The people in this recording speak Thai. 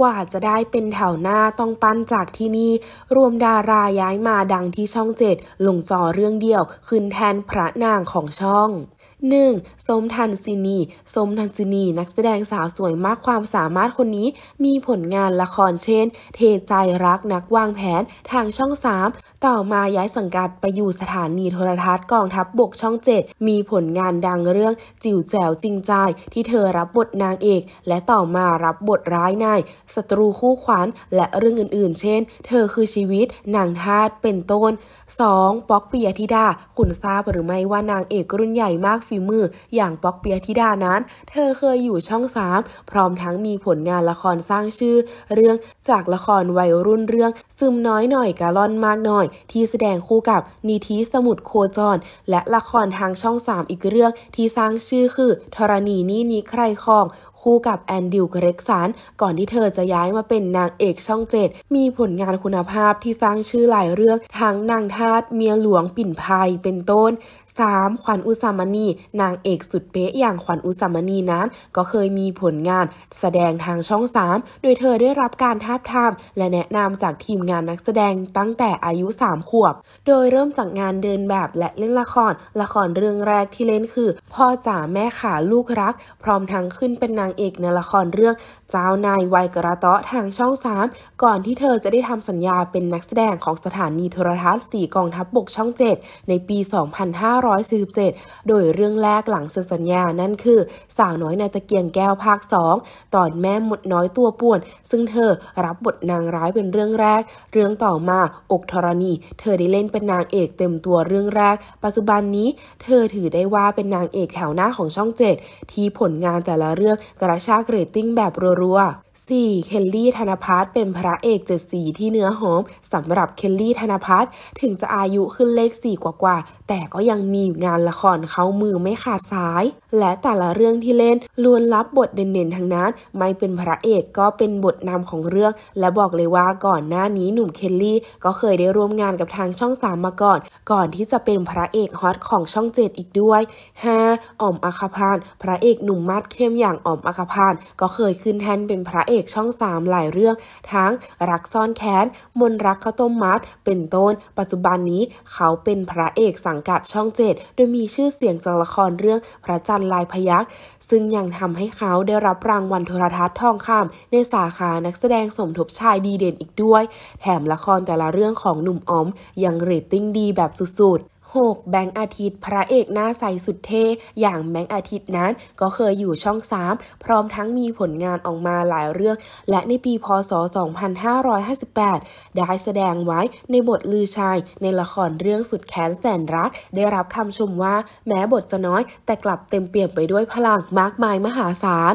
กว่าจะได้เป็นแถวหน้าต้องปั้นจากที่นี่ รวมดาราย้ายมาดังที่ช่องเจ็ดลงจอเรื่องเดียว ขึ้นแทนพระนางของช่อง 1. สมทันซินี สมทันซินีนักแสดงสาวสวยมากความสามารถคนนี้ มีผลงานละครเช่น เทใจรัก นักวางแผน ทางช่อง 3 ต่อมาย้ายสังกัดไปอยู่สถานีโทรทัศน์กองทัพบบกช่อง7มีผลงานดังเรื่องจิ๋วแจ๋วจริงใจ ที่เธอรับบทนางเอก และต่อมารับบทร้ายนายศัตรูคู่ขวัญและเรื่องอื่นๆ เช่น เธอคือชีวิตนางทาตเป็นต้น 2. ป๊อกปียธิดาขุนทราบหรือไม่ว่านางเอกรุ่นใหญ่มากฝฝีมืออย่างป๊อกเปียธิดานั้น เธอเคยอยู่ช่องสาม พร้อมทั้งมีผลงานละครสร้างชื่อ เรื่องจากละครวัยรุ่นเรื่อง ซึมน้อยหน่อยกะล่อนมากหน่อยที่แสดงคู่กับ นิธิสมุทรโคจร และละครทางช่องสามอีกเรื่องที่สร้างชื่อคือธรณีนี่นี้ใครคลองคู่กับแอนดิวเกรกสันก่อนที่เธอจะย้ายมาเป็นนางเอกช่องเจ็ดมีผลงานคุณภาพที่สร้างชื่อหลายเรื่อง ทั้งนางทาสเมียหลวงปิ่นภัยเป็นต้น 3. ขวัญอุสามณีนางเอกสุดเป๊ะอย่างขวัญอุสามณีนั้น ก็เคยมีผลงานแสดงทางช่อง 3 โดยเธอได้รับการทาบทามและแนะนำจากทีมงานนักแสดงตั้งแต่อายุ 3 ขวบ โดยเริ่มจากงานเดินแบบและเล่นละครละครเรื่องแรกที่เล่นคือ พ่อจ๋าแม่ขาลูกรัก พร้อมทั้งขึ้นเป็นนางางเอกในละครเรื่องเจ้านายวัยกระต้อทางช่อง 3 ก่อนที่เธอจะได้ทำสัญญาเป็นนักแสดงของสถานีโทรทัศน์สี่กองทัพบบกช่อง 7 ในปี 2547 โดยเรื่องแรกหลังเซ็นสัญญานั่นคือสาวน้อยในตะเกียงแก้วภาค2ตอนแม่หมดน้อยตัวป่วน ซึ่งเธอรับบทนางร้ายเป็นเรื่องแรก เรื่องต่อมาอกธรณี เธอได้เล่นเป็นนางเอกเต็มตัวเรื่องแรก ปัจจุบันนี้ เธอถือได้ว่าเป็นนางเอกแถวหน้าของช่อง7ที่ผลงานแต่ละเรื่องกระชากเรตติ้งแบบรัว 4. เคลลี่ ธนพัฒน์เป็นพระเอกเจ็ดสี ที่เนื้อหอมสำหรับเคลลี่ ธนพัฒน์ถึงจะอายุขึ้นเลขสี่กว่า ๆ แต่ก็ยังมีงานละครเข้ามือไม่ขาดสาย และแต่ละเรื่องที่เล่นล้วนรับบทเด่น ๆทั้งนั้น ไม่เป็นพระเอกก็เป็นบทนำของเรื่อง และบอกเลยว่าก่อนหน้านี้หนุ่มเคลลี่ก็เคยได้ร่วมงานกับทางช่องสามมาก่อน ก่อนที่จะเป็นพระเอกฮอตของช่องเจ็ดอีกด้วย 5. อ่อมอัคพานพระเอกหนุ่มมาดเข้มอย่างอ่อมอัคพาน ก็เคยขึ้นแทนเป็นพระเอกช่องสามหลายเรื่อง ทั้งรักซ่อนแค้น มนรักข้าวต้มมัดเป็นต้น ปัจจุบันนี้ เขาเป็นพระเอกสังกัดช่องเจ็ดโดยมีชื่อเสียงจากละครเรื่องพระจันทร์ลายพยักซึ่งยังทำให้เขาได้รับรางวัลโทรทัศน์ทองคำในสาขานักแสดงสมทบชายดีเด่นอีกด้วย แถมละครแต่ละเรื่องของหนุ่มออม ยังเรตติ้งดีแบบสุดๆ6 แบงค์อาทิตย์พระเอกหน้าใสสุดเท่ อย่างแบงค์อาทิตย์นั้นก็เคยอยู่ช่อง 3 พร้อมทั้งมีผลงานออกมาหลายเรื่อง และในปีพศ 2558 ได้แสดงไว้ในบทลือชายในละครเรื่องสุดแค้นแสนรัก ได้รับคำชมว่าแม้บทจะน้อยแต่กลับเต็มเปี่ยมไปด้วยพลังมากมายมหาศาล